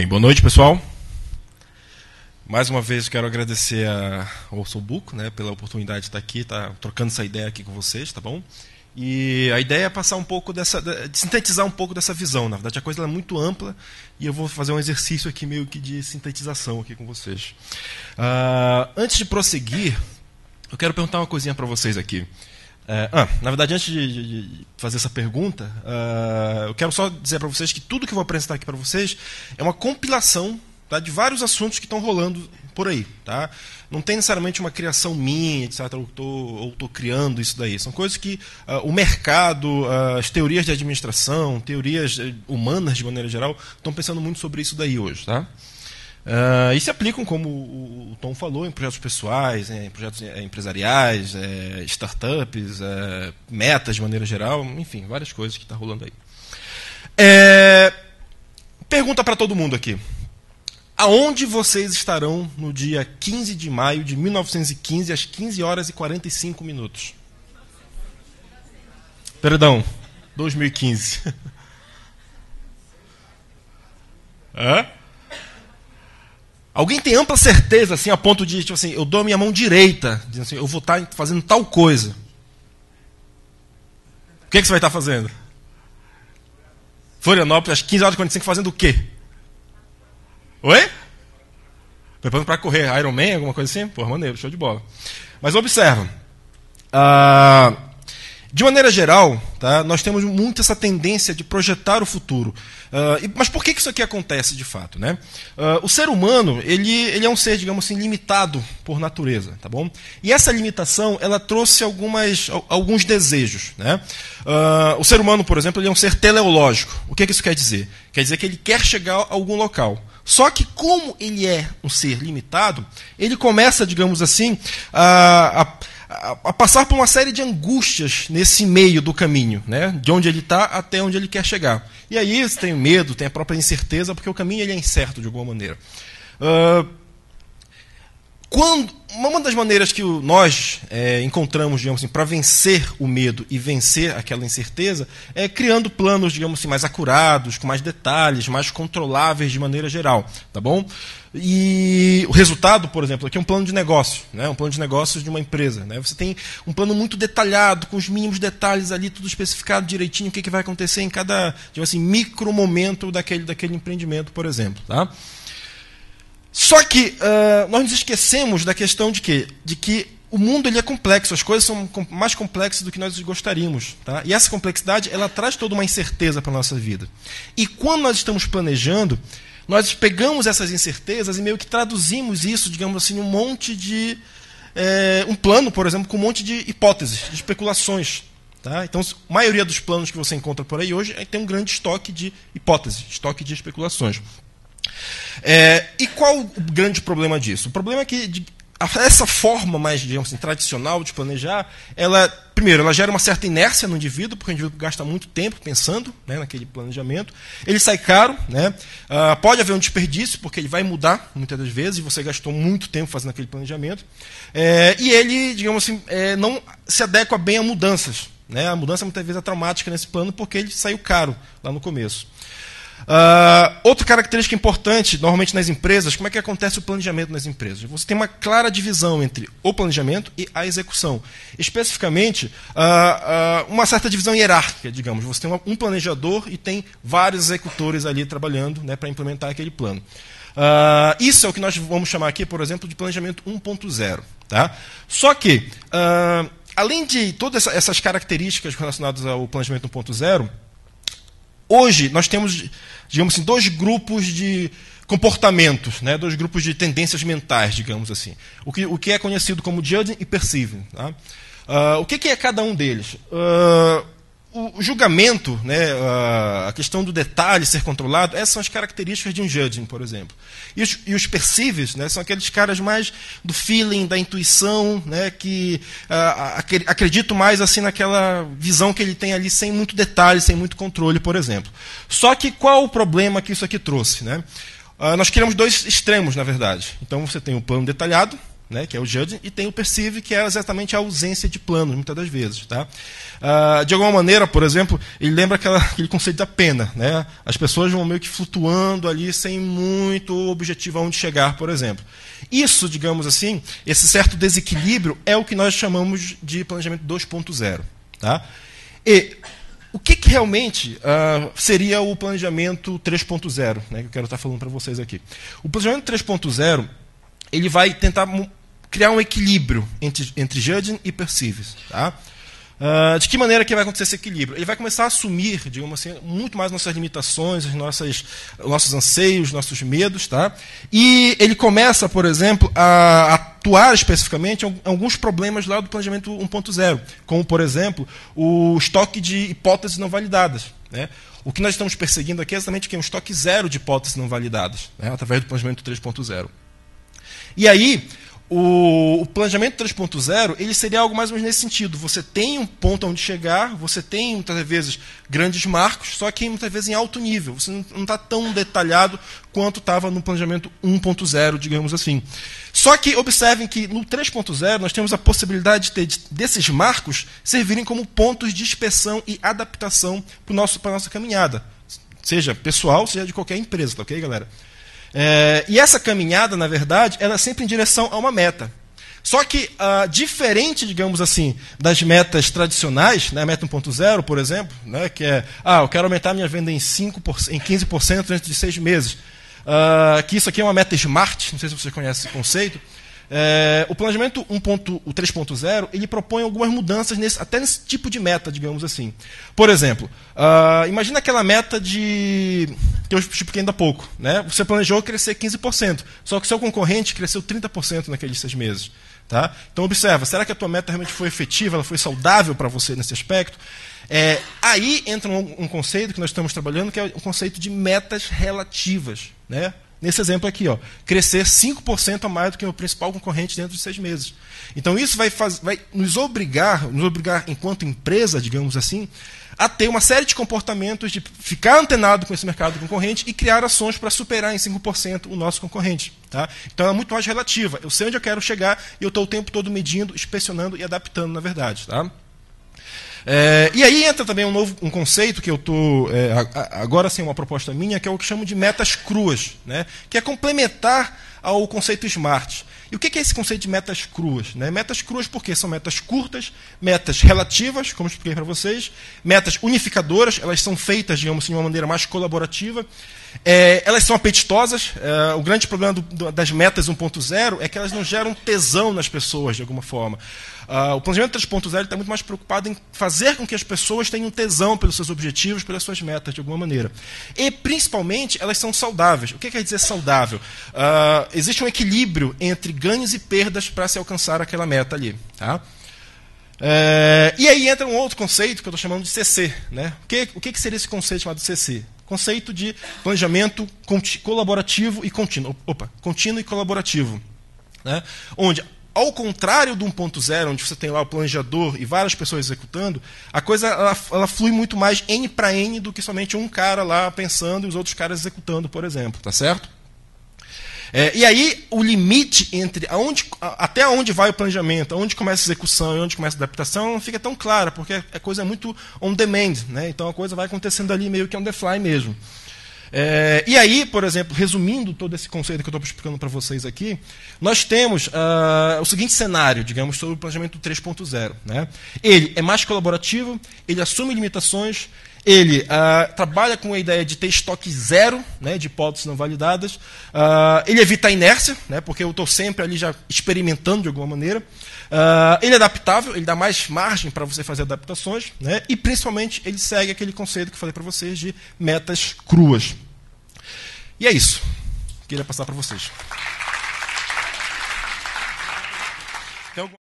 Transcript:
Bem, boa noite, pessoal. Mais uma vez quero agradecer ao Sobuco, né, pela oportunidade de estar aqui, tá trocando essa ideia aqui com vocês, tá bom? E a ideia é passar um pouco dessa, de sintetizar um pouco dessa visão. Na verdade, a coisa é muito ampla e eu vou fazer um exercício aqui meio que de sintetização aqui com vocês. Uh, antes de prosseguir, eu quero perguntar uma coisinha para vocês aqui. É, ah, na verdade, antes de, de, fazer essa pergunta, uh, eu quero só dizer para vocês que tudo que eu vou apresentar aqui para vocês é uma compilação tá, de vários assuntos que estão rolando por aí. Tá? Não tem necessariamente uma criação minha, etc. Ou estou criando isso daí. São coisas que uh, o mercado, uh, as teorias de administração, teorias eh, humanas de maneira geral, estão pensando muito sobre isso daí hoje. Tá? Uh, e se aplicam, como o Tom falou, em projetos pessoais, né, em projetos eh, empresariais, é, startups, é, metas de maneira geral, enfim, várias coisas que está rolando aí. É, pergunta para todo mundo aqui. Aonde vocês estarão no dia 15 de maio de 1915, às 15 horas e 45 minutos? Perdão, 2015. Hã? Alguém tem ampla certeza, assim, a ponto de, tipo assim, eu dou a minha mão direita, dizendo assim, eu vou estar tá fazendo tal coisa. O que, é que você vai estar tá fazendo? Florianópolis, às 15 horas e 45, fazendo o quê? Oi? Preparando para correr Iron Man, alguma coisa assim? Porra, maneiro, show de bola. Mas observa. Uh, de maneira geral, tá, nós temos muito essa tendência de projetar o futuro. Uh, mas por que isso aqui acontece de fato? Né? Uh, o ser humano ele, ele é um ser, digamos assim, limitado por natureza. Tá bom? E essa limitação ela trouxe algumas, alguns desejos. Né? Uh, o ser humano, por exemplo, ele é um ser teleológico. O que, é que isso quer dizer? Quer dizer que ele quer chegar a algum local. Só que, como ele é um ser limitado, ele começa, digamos assim, a, a a, a passar por uma série de angústias nesse meio do caminho, né? de onde ele está até onde ele quer chegar. E aí você tem medo, tem a própria incerteza, porque o caminho ele é incerto de alguma maneira. Uh, quando, uma das maneiras que nós é, encontramos, digamos assim, para vencer o medo e vencer aquela incerteza é criando planos, digamos assim, mais acurados, com mais detalhes, mais controláveis de maneira geral, tá bom? E o resultado, por exemplo, aqui é um plano de negócio, né? um plano de negócios de uma empresa. Né? Você tem um plano muito detalhado, com os mínimos detalhes ali, tudo especificado direitinho, o que, é que vai acontecer em cada, digamos assim, micro momento daquele, daquele empreendimento, por exemplo, tá? Só que uh, nós nos esquecemos da questão de que, de que o mundo ele é complexo, as coisas são mais complexas do que nós gostaríamos. Tá? E essa complexidade ela traz toda uma incerteza para a nossa vida. E quando nós estamos planejando, nós pegamos essas incertezas e meio que traduzimos isso, digamos assim, um monte de. É, um plano, por exemplo, com um monte de hipóteses, de especulações. Tá? Então, a maioria dos planos que você encontra por aí hoje é, tem um grande estoque de hipóteses, estoque de especulações. É, e qual o grande problema disso? O problema é que de, essa forma mais digamos assim, tradicional de planejar, ela primeiro, ela gera uma certa inércia no indivíduo, porque o indivíduo gasta muito tempo pensando né, naquele planejamento. Ele sai caro, né? Ah, pode haver um desperdício, porque ele vai mudar muitas das vezes, e você gastou muito tempo fazendo aquele planejamento. É, e ele, digamos assim, é, não se adequa bem a mudanças. Né? A mudança muitas vezes é traumática nesse plano, porque ele saiu caro lá no começo. Uh, outra característica importante, normalmente nas empresas, como é que acontece o planejamento nas empresas? Você tem uma clara divisão entre o planejamento e a execução. Especificamente, uh, uh, uma certa divisão hierárquica, digamos. Você tem um planejador e tem vários executores ali trabalhando né, para implementar aquele plano. Uh, isso é o que nós vamos chamar aqui, por exemplo, de planejamento 1.0. Tá? Só que, uh, além de todas essas características relacionadas ao planejamento 1.0, hoje nós temos digamos assim, dois grupos de comportamentos, né? dois grupos de tendências mentais, digamos assim. O que, o que é conhecido como judging e perceiving. Tá? Uh, o que, que, é cada um deles? Uh, o julgamento, né, a questão do detalhe ser controlado, essas são as características de um judging, por exemplo. E os, e os percíveis né, são aqueles caras mais do feeling, da intuição, né, que ah, acredito mais assim naquela visão que ele tem ali, sem muito detalhe, sem muito controle, por exemplo. Só que qual o problema que isso aqui trouxe? Né? Ah, nós criamos dois extremos, na verdade. Então você tem o plano detalhado, né, que é o judging, e tem o perceive, que é exatamente a ausência de plano, muitas das vezes. Tá? Ah, de alguma maneira, por exemplo, ele lembra aquela, aquele conceito da pena. Né? As pessoas vão meio que flutuando ali sem muito objetivo aonde chegar, por exemplo. Isso, digamos assim, esse certo desequilíbrio é o que nós chamamos de planejamento 2.0. Tá? E o que, que realmente uh, seria o planejamento 3.0, né, que eu quero estar falando para vocês aqui. O planejamento 3.0 ele vai tentar criar um equilíbrio entre, entre Judging e Perceives. Tá? Uh, de que maneira que vai acontecer esse equilíbrio? Ele vai começar a assumir, digamos assim, muito mais nossas limitações, as nossas, nossos anseios, nossos medos, tá? E ele começa, por exemplo, a atuar especificamente em alguns problemas lá do planejamento 1.0, como, por exemplo, o estoque de hipóteses não validadas, né? O que nós estamos perseguindo aqui é exatamente que um estoque zero de hipóteses não validadas, né? através do planejamento 3.0. E aí, o, o planejamento 3.0 ele seria algo mais ou menos nesse sentido. Você tem um ponto onde chegar, você tem muitas vezes grandes marcos, só que muitas vezes em alto nível. Você não está tão detalhado quanto estava no planejamento 1.0, digamos assim. Só que observem que no 3.0 nós temos a possibilidade de ter desses marcos servirem como pontos de inspeção e adaptação para a nossa caminhada. Seja pessoal, seja de qualquer empresa, tá ok, galera? É, e essa caminhada, na verdade, ela é sempre em direção a uma meta. Só que, ah, diferente, digamos assim, das metas tradicionais, né, a meta 1.0, por exemplo, né, que é, ah, eu quero aumentar minha venda em, 5%, em 15% dentro de seis meses, ah, que isso aqui é uma meta smart, não sei se você conhece esse conceito, é, o planejamento 1.3.0 3.0 ele propõe algumas mudanças nesse, até nesse tipo de meta, digamos assim. Por exemplo, uh, imagina aquela meta de que eu expliquei ainda há pouco. Né? Você planejou crescer 15%, só que o seu concorrente cresceu 30% naqueles seis meses. Tá? Então observa, será que a tua meta realmente foi efetiva, ela foi saudável para você nesse aspecto? É, aí entra um, um, conceito que nós estamos trabalhando, que é o conceito de metas relativas. Né? nesse exemplo aqui, ó, crescer 5% a mais do que o principal concorrente dentro de seis meses. Então isso vai, faz, vai nos obrigar, nos obrigar enquanto empresa, digamos assim, a ter uma série de comportamentos de ficar antenado com esse mercado concorrente e criar ações para superar em 5% o nosso concorrente. Tá? Então é muito mais relativa. Eu sei onde eu quero chegar e eu estou o tempo todo medindo, inspecionando e adaptando, na verdade. Tá? É, e aí entra também um novo um conceito que eu estou é, agora sim uma proposta minha que é o que chamo de metas cruas, né? Que é complementar ao conceito SMART. E o que é esse conceito de metas cruas? Né? Metas cruas porque são metas curtas, metas relativas, como expliquei para vocês, metas unificadoras, elas são feitas, digamos assim, de uma maneira mais colaborativa, é, elas são apetitosas, é, o grande problema do, do, das metas 1.0 é que elas não geram tesão nas pessoas, de alguma forma. Uh, o planejamento 3.0 está muito mais preocupado em fazer com que as pessoas tenham tesão pelos seus objetivos, pelas suas metas, de alguma maneira. E, principalmente, elas são saudáveis. O que quer dizer saudável? Uh, existe um equilíbrio entre ganhos e perdas para se alcançar aquela meta ali. Tá? É, e aí entra um outro conceito que eu estou chamando de CC. Né? O, que, o que seria esse conceito chamado CC? Conceito de planejamento colaborativo e contínuo. Opa, contínuo e colaborativo. Né? Onde, ao contrário do 1.0, onde você tem lá o planejador e várias pessoas executando, a coisa ela, ela flui muito mais N para N do que somente um cara lá pensando e os outros caras executando, por exemplo. Tá certo? É, e aí o limite entre aonde, até onde vai o planejamento, aonde começa a execução e onde começa a adaptação não fica tão clara, porque a é coisa é muito on demand, né? então a coisa vai acontecendo ali meio que on the fly mesmo. É, e aí, por exemplo, resumindo todo esse conceito que eu estou explicando para vocês aqui, nós temos uh, o seguinte cenário, digamos, sobre o planejamento 3.0. Né? Ele é mais colaborativo, ele assume limitações, ele uh, trabalha com a ideia de ter estoque zero né, de hipóteses não validadas. Uh, ele evita a inércia, né, porque eu estou sempre ali já experimentando de alguma maneira. Uh, ele é adaptável, ele dá mais margem para você fazer adaptações. Né, e, principalmente, ele segue aquele conceito que eu falei para vocês de metas cruas. E é isso. que Queria passar para vocês. Então,